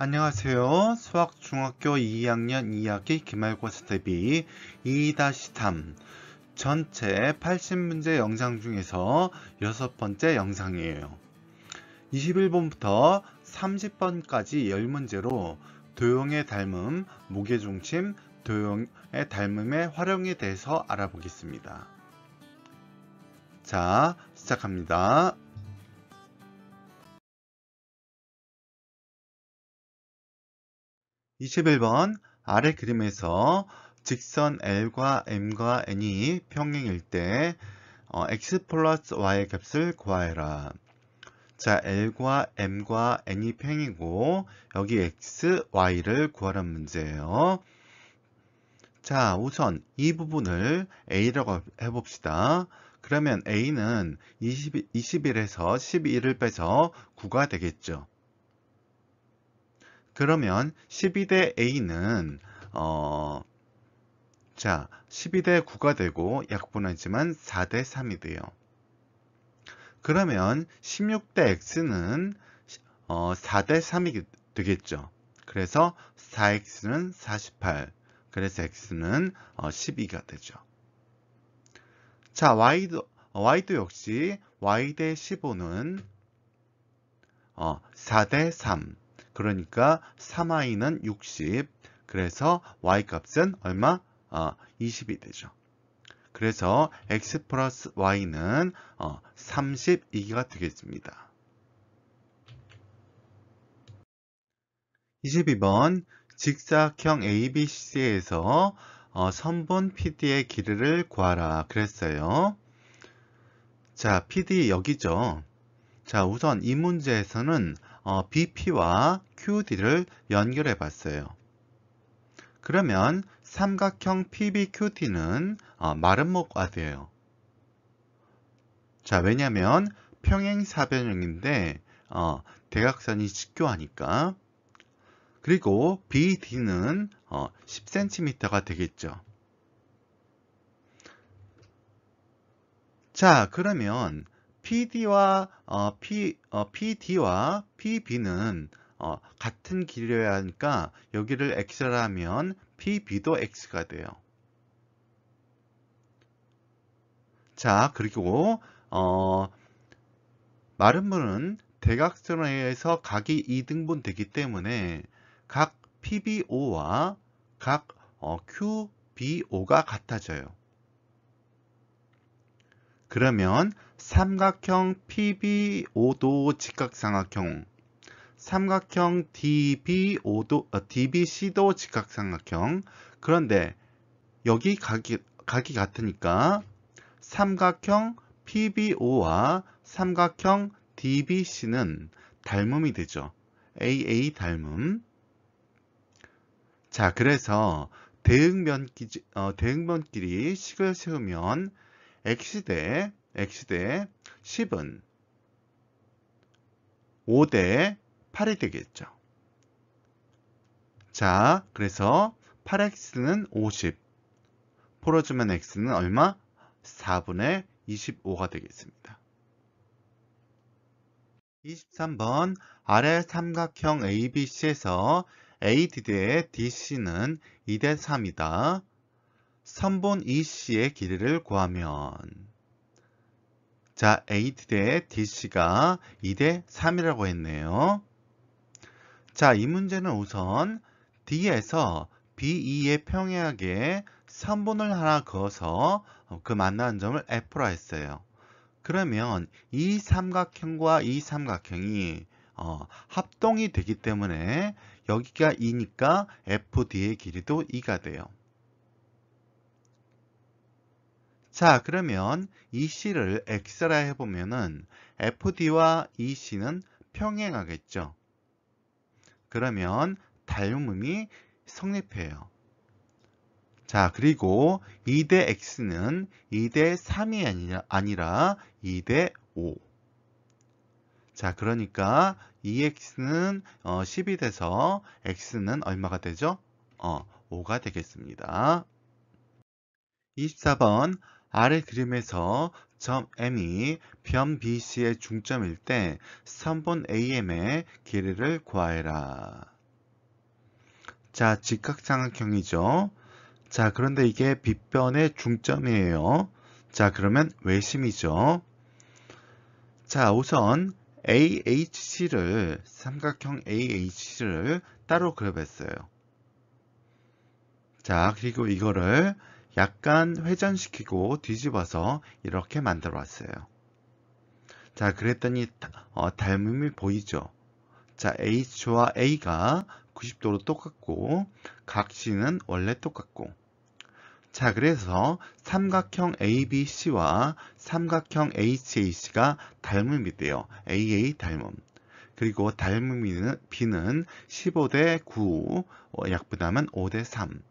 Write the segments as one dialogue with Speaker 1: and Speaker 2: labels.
Speaker 1: 안녕하세요. 수학중학교 2학년 2학기 기말고사 대비 2-3 전체 80문제 영상 중에서 여섯 번째 영상이에요. 21번부터 30번까지 10문제로 도형의 닮음, 무게중심, 도형의 닮음의 활용에 대해서 알아보겠습니다. 자, 시작합니다. 21번 아래 그림에서 직선 L과 M과 N이 평행일 때 어, X 플러스 Y의 값을 구하해라. 자, L과 M과 N이 평이고 행 여기 X, Y를 구하라는 문제예요. 자, 우선 이 부분을 A라고 해봅시다. 그러면 A는 20, 21에서 12를 빼서 9가 되겠죠. 그러면 12대 A는 어, 자 12대 9가 되고 약분하지만 4대 3이 돼요. 그러면 16대 X는 어, 4대 3이 되겠죠. 그래서 4X는 48, 그래서 X는 어, 12가 되죠. 자, Y도, Y도 역시 Y 대 15는 어, 4대 3. 그러니까 3y는 60. 그래서 y값은 얼마? 아, 어, 20이 되죠. 그래서 x 플러스 y는 어, 32기가 되겠습니다. 22번 직사각형 ABC에서 어, 선분 PD의 길이를 구하라 그랬어요. 자, PD 여기죠. 자, 우선 이 문제에서는 어, BP와 QD를 연결해 봤어요. 그러면 삼각형 PBQT는 어, 마름모가 돼요. 자, 왜냐면 평행사변형인데 어, 대각선이 직교하니까 그리고 BD는 어, 10cm가 되겠죠. 자, 그러면 PD와 어, P, 어, PD와 PB는 어, 같은 길이어야 하니까 여기를 X라 하면 PB도 X가 돼요. 자 그리고 어, 마름물은 대각선에 서 각이 2등분 되기 때문에 각 PBO와 각 어, QBO가 같아져요. 그러면 삼각형 p b o 도 직각삼각형, 삼각형 DB5도, 어, DBC도 직각삼각형. 그런데 여기 각이, 각이 같으니까 삼각형 PBO와 삼각형 DBC는 닮음이 되죠. AA 닮음. 자, 그래서 대응면끼 어, 대응면끼리 식을 세우면 x대 x대 10은 5 대 8이 되겠죠. 자, 그래서 8x는 50, 풀어주면 x는 얼마? 4분의 25가 되겠습니다. 23번 아래 삼각형 ABC에서 AD대 DC는 2 대 3이다. 3번 EC의 길이를 구하면 자 A 대 DC가 2 대 3이라고 했네요. 자이 문제는 우선 D에서 BE의 평행하게 3번을 하나 그어서 그 만나는 점을 f 로 했어요. 그러면 이 삼각형과 이 삼각형이 어, 합동이 되기 때문에 여기가 2니까 FD의 길이도 2가 돼요. 자 그러면 EC를 X라 해보면은 FD와 EC는 평행하겠죠. 그러면 닮음이 성립해요. 자 그리고 2대 X는 2대 3이 아니라, 2대 5. 자 그러니까 2X는 어, 10이 돼서 X는 얼마가 되죠? 어, 5가 되겠습니다. 24번 아래 그림에서 점 M이 변 BC의 중점일 때 3번 AM의 길이를 구하해라. 자, 직각삼각형이죠. 자, 그런데 이게 빗변의 중점이에요. 자, 그러면 외심이죠. 자, 우선 AHC를 삼각형 AHC를 따로 그려봤어요. 자, 그리고 이거를 약간 회전시키고 뒤집어서 이렇게 만들어 왔어요. 자 그랬더니 어, 닮음이 보이죠. 자 H와 A가 90도로 똑같고 각시는 원래 똑같고 자 그래서 삼각형 ABC와 삼각형 HAC가 닮음이 돼요. AA 닮음 그리고 닮음이는 B는 15대 9 약분하면 5대 3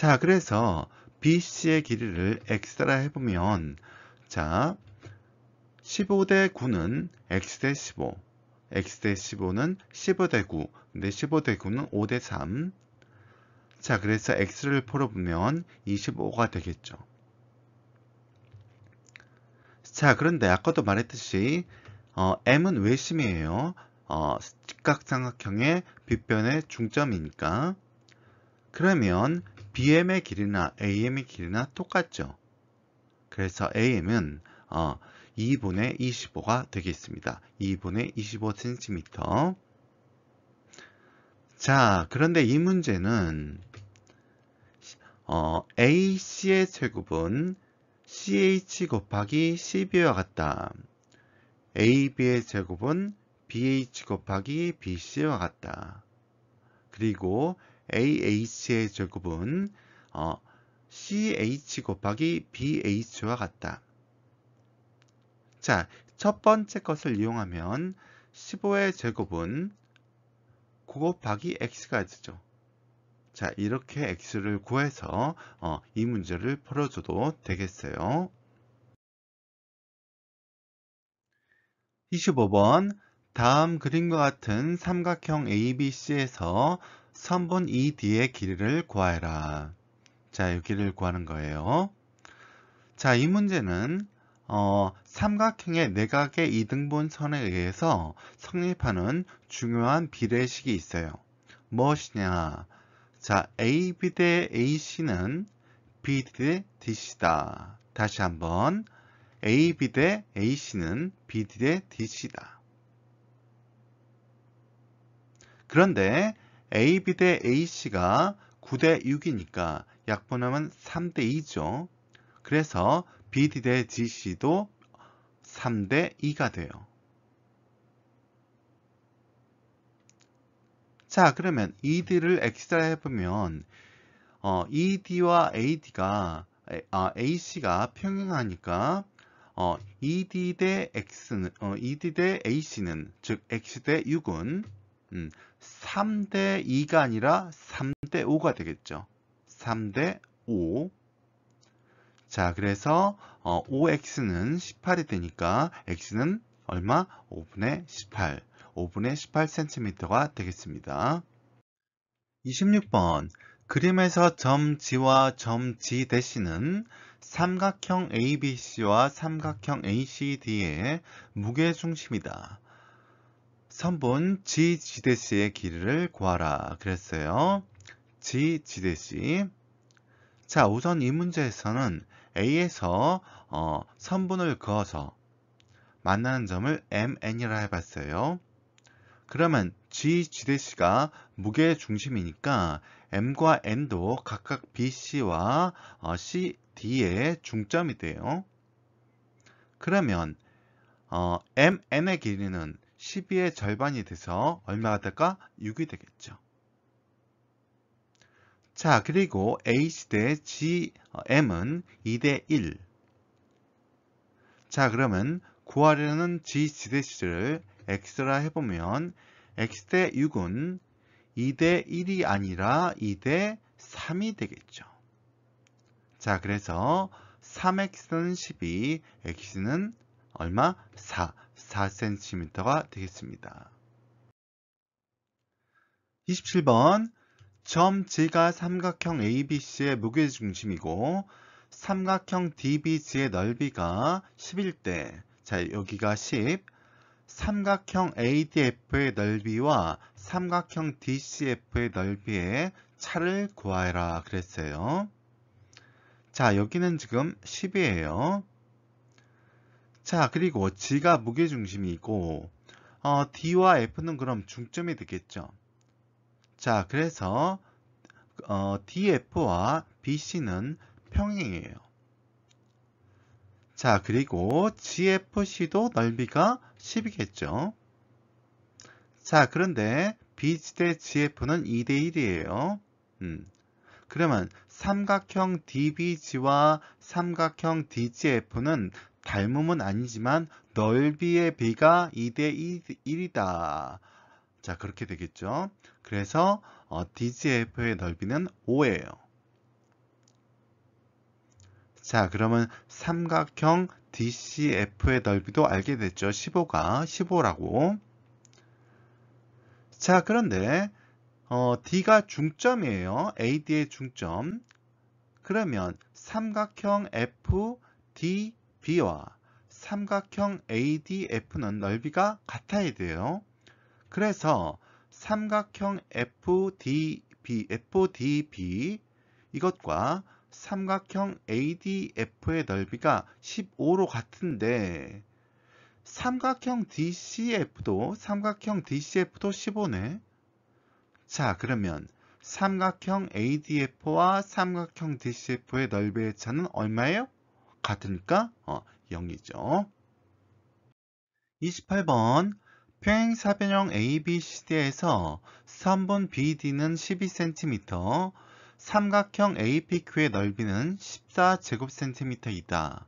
Speaker 1: 자, 그래서 BC의 길이를 X라 해보면 자, 15대 9는 X 대 15, X 대 15는 15대 9, 근데 15대 9는 5대 3. 자, 그래서 X를 풀어보면 25가 되겠죠. 자, 그런데 아까도 말했듯이 어, M은 외심이에요. 어, 직각삼각형의 빗변의 중점이니까. 그러면 BM의 길이나 AM의 길이나 똑같죠. 그래서 AM은 어, 2분의 25가 되겠습니다. 2분의 25cm 자, 그런데 이 문제는 어, AC의 제곱은 CH 곱하기 CB와 같다. AB의 제곱은 BH 곱하기 BC와 같다. 그리고 AH의 제곱은 어, CH 곱하기 BH와 같다. 자, 첫 번째 것을 이용하면 15의 제곱은 9 곱하기 x가 되죠. 자, 이렇게 x를 구해서 어, 이 문제를 풀어줘도 되겠어요. 25번 다음 그림과 같은 삼각형 ABC에서 3분 e d 의 길이를 구하라. 자, 여기를 구하는 거예요. 자, 이 문제는 어, 삼각형의 내각의 이등분선에 의해서 성립하는 중요한 비례식이 있어요. 무엇이냐? 자, AB 대 AC는 BD 대 DC다. 다시 한번 AB 대 AC는 BD 대 DC다. 그런데 AB 대 AC가 9 대 6이니까 약분하면 3 대 2죠. 그래서 BD 대 GC도 3 대 2가 돼요. 자 그러면 ED를 X라 해보면 어, ED와 AD가 아, AC가 평행하니까 어, ED 대 X는 어, ED 대 AC는 즉 X 대 6은 음, 3대 2가 아니라 3대 5가 되겠죠. 3대 5. 자, 그래서 어, 5x는 18이 되니까 x는 얼마? 5분의 18. 5분의 18cm가 되겠습니다. 26번 그림에서 점 G와 점 G 대신은 삼각형 ABC와 삼각형 ACD의 무게중심이다. 3번 g 지대씨의길이를 구하라 그랬어요. g 지대씨자 우선 이 문제에서는 A에서 어, 선분을 그어서 만나는 점을 MN이라 해봤어요. 그러면 G, G대씨가 무게의 중심이니까 M과 N도 각각 BC와 어, CD의 중점이 돼요. 그러면 어, MN의 길이는 12의 절반이 돼서 얼마가 될까? 6이 되겠죠. 자, 그리고 a H 대 G, 어, M은 2 대 1. 자, 그러면 구하려는 G, G 대 C를 X라 해보면 X 대 6은 2 대 1이 아니라 2 대 3이 되겠죠. 자, 그래서 3X는 12, X는 얼마? 4. 24cm가 되겠습니다. 27번 점 G가 삼각형 ABC의 무게중심이고 삼각형 DBC의 넓이가 11대 자 여기가 10 삼각형 ADF의 넓이와 삼각형 DCF의 넓이의 차를 구하라 그랬어요. 자 여기는 지금 10이에요. 자 그리고 G가 무게중심이고 어, D와 F는 그럼 중점이 되겠죠. 자 그래서 어, DF와 BC는 평행이에요. 자 그리고 GFC도 넓이가 10이겠죠. 자 그런데 BG대 GF는 2대1이에요. 음. 그러면 삼각형 DBG와 삼각형 DGF는 닮음은 아니지만 넓이의 비가 2 대 1이다. 자 그렇게 되겠죠. 그래서 어, DGF의 넓이는 5예요. 자 그러면 삼각형 DCF의 넓이도 알게 됐죠. 15가 15라고. 자 그런데 어, D가 중점이에요. AD의 중점. 그러면 삼각형 FD B와 삼각형 ADF는 넓이가 같아야 돼요. 그래서 삼각형 FDB, FDB 이것과 삼각형 ADF의 넓이가 15로 같은데 삼각형 DCF도 삼각형 DCF도 15네. 자, 그러면 삼각형 ADF와 삼각형 DCF의 넓이의 차는 얼마예요? 같으니까 어, 0이죠. 28번 평행 사변형 ABCD에서 3번 BD는 12cm, 삼각형 APQ의 넓이는 1 4제곱센티미터이다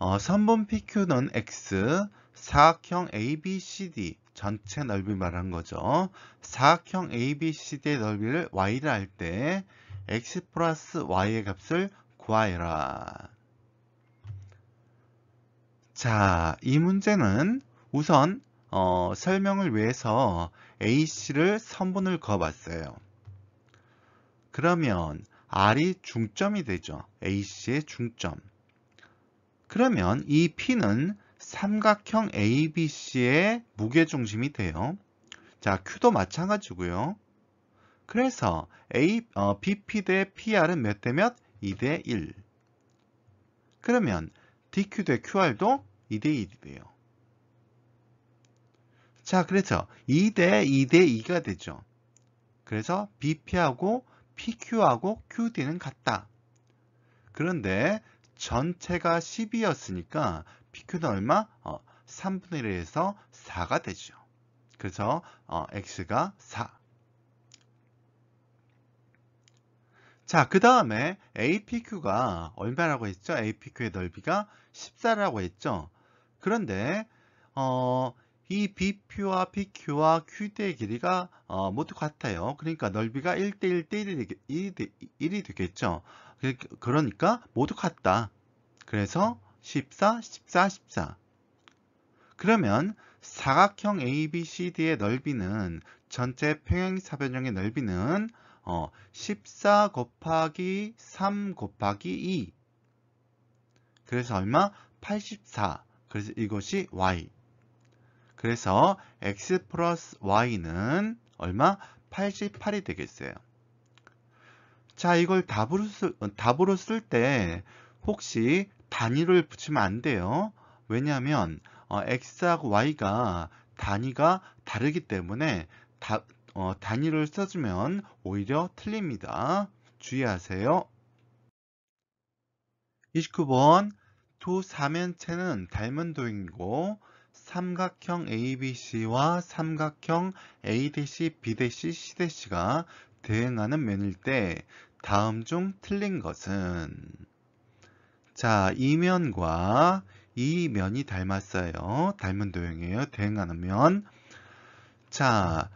Speaker 1: 어, 3번 PQ는 X, 사각형 ABCD 전체 넓이 말한 거죠. 사각형 ABCD의 넓이를 y 를할때 X 플러스 Y의 값을 구하여라. 자, 이 문제는 우선 어, 설명을 위해서 A씨를 선분을 그어봤어요. 그러면 R이 중점이 되죠. AC의 중점. 그러면 이 P는 삼각형 ABC의 무게중심이 돼요. 자, Q도 마찬가지고요. 그래서 A, 어, BP 대 PR은 몇 대 몇? 2 대 1. 그러면 DQ 대 QR도 2대 2예요. 자, 그렇죠. 2대 2대 2가 되죠. 그래서 BP하고 PQ하고 QD는 같다. 그런데 전체가 10이었으니까 PQ는 얼마? 어, 3분의 1에서 4가 되죠. 그래서 어, X가 4. 자, 그 다음에 APQ가 얼마라고 했죠? APQ의 넓이가 14라고 했죠? 그런데 어, 이 BQ와 PQ와 QD의 길이가 어, 모두 같아요. 그러니까 넓이가 1대1 대 1이, 되겠죠. 그, 그러니까 모두 같다. 그래서 14, 14, 14. 그러면 사각형 ABCD의 넓이는 전체 평행사변형의 넓이는 어, 14 곱하기 3 곱하기 2 그래서 얼마? 84 그래서 이것이 y. 그래서 x 플러스 y는 얼마? 88이 되겠어요. 자, 이걸 답으로, 쓸, 어, 답으로 쓸 때 혹시 단위를 붙이면 안 돼요. 왜냐하면 어, x하고 y가 단위가 다르기 때문에 다, 어, 단위를 써주면 오히려 틀립니다. 주의하세요. 29번 두 사면체는 닮은 도형이고 삼각형 ABC와 삼각형 A-B-C, C가 대응하는 면일 때 다음 중 틀린 것은 자, 이 면과 이 면이 닮았어요. 닮은 도형이에요. 대응하는 면. 자,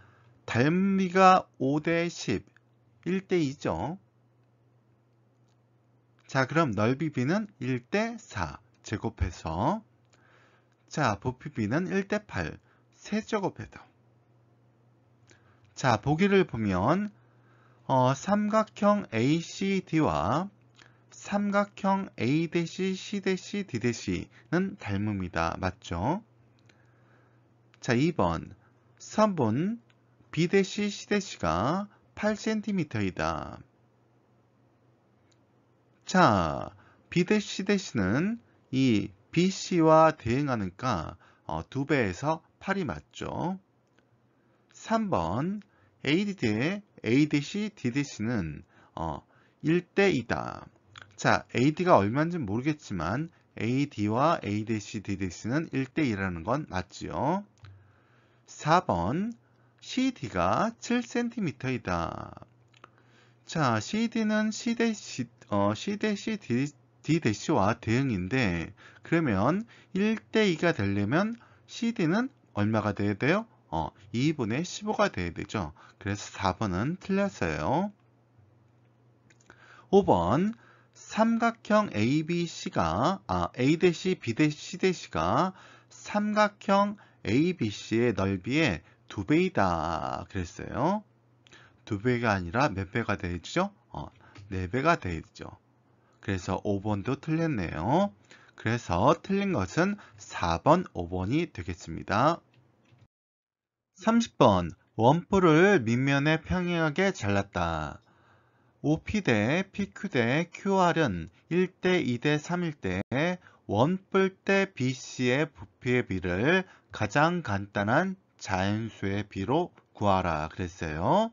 Speaker 1: 닮이가 5대 10, 1대 2죠. 자 그럼 넓이 b는 1대 4 제곱해서 자 부피 b는 1대 8 세제곱해서 자 보기를 보면 어, 삼각형 ACD와 삼각형 A-C, C-C, D-C는 닮음이다. 맞죠? 자, 2번. 선본 B-C, C-C가 8cm이다. 자, B-C 대신은 이 BC와 대응하니까 어, 2배에서 8이 맞죠. 3번 AD 대 A-C d D-C는 d 어, 1대 2다. 자, AD가 얼마인지 모르겠지만 AD와 A-C d D-C는 d 1대 2라는 건 맞지요. 4번 CD가 7cm이다. 자, CD는 C d C, 어, C 대시 D 대시와 대응인데 그러면 1대 2가 되려면 CD는 얼마가 돼야 돼요? 어, 2분의 15가 돼야 되죠. 그래서 4번은 틀렸어요. 5번 삼각형 ABC가 아, A B C 가 삼각형 ABC의 넓이의 2 배이다 그랬어요. 2 배가 아니라 몇 배가 되죠? 어, 4배가 되죠. 어있 그래서 5번도 틀렸네요. 그래서 틀린 것은 4번, 5번이 되겠습니다. 30번 원뿔을 밑면에 평행하게 잘랐다. OP 대 PQ 대 QR은 1대 2대 3일 때 원뿔 대 BC의 부피의 비를 가장 간단한 자연수의 비로 구하라 그랬어요.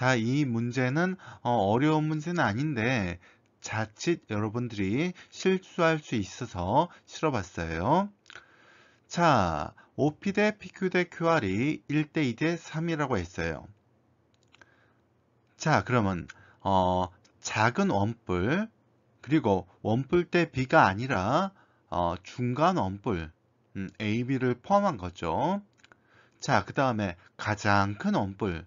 Speaker 1: 자, 이 문제는 어, 려운 문제는 아닌데 자칫 여러분들이 실수할 수 있어서 실어봤어요. 자, OP 대 PQ 대 QR이 1 대 2 대 3이라고 했어요. 자, 그러면 어, 작은 원뿔 그리고 원뿔 대 B가 아니라 어, 중간 원뿔 음, AB를 포함한 거죠. 자, 그 다음에 가장 큰 원뿔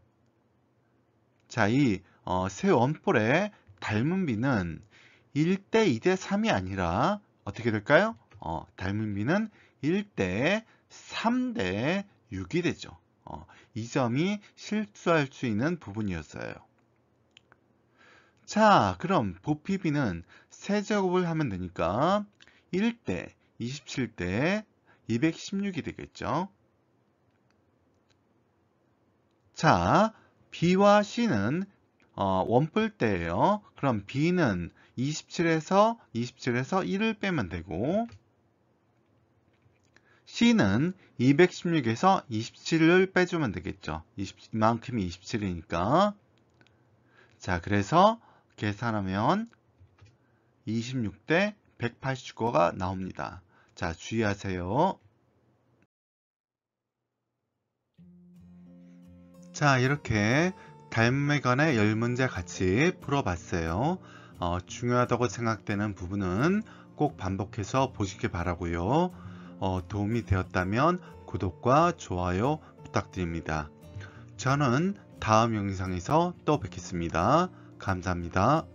Speaker 1: 자, 어, 이 어, 세 원뿔의 닮은비는 1대 2대 3이 아니라 어떻게 될까요? 어, 닮은비는 1대 3대 6이 되죠. 어, 이 점이 실수할 수 있는 부분이었어요. 자, 그럼 보피비는 세제곱을 하면 되니까 1대 27대 216이 되겠죠. 자, B와 C는 어, 원뿔대예요. 그럼 B는 27에서 27에서 1을 빼면 되고 C는 216에서 27을 빼주면 되겠죠. 20, 이만큼이 27이니까 자 그래서 계산하면 26대 189가 나옵니다. 자 주의하세요. 자 이렇게 달매간의 열문제 같이 풀어봤어요. 어, 중요하다고 생각되는 부분은 꼭 반복해서 보시기 바라고요. 어, 도움이 되었다면 구독과 좋아요 부탁드립니다. 저는 다음 영상에서 또 뵙겠습니다. 감사합니다.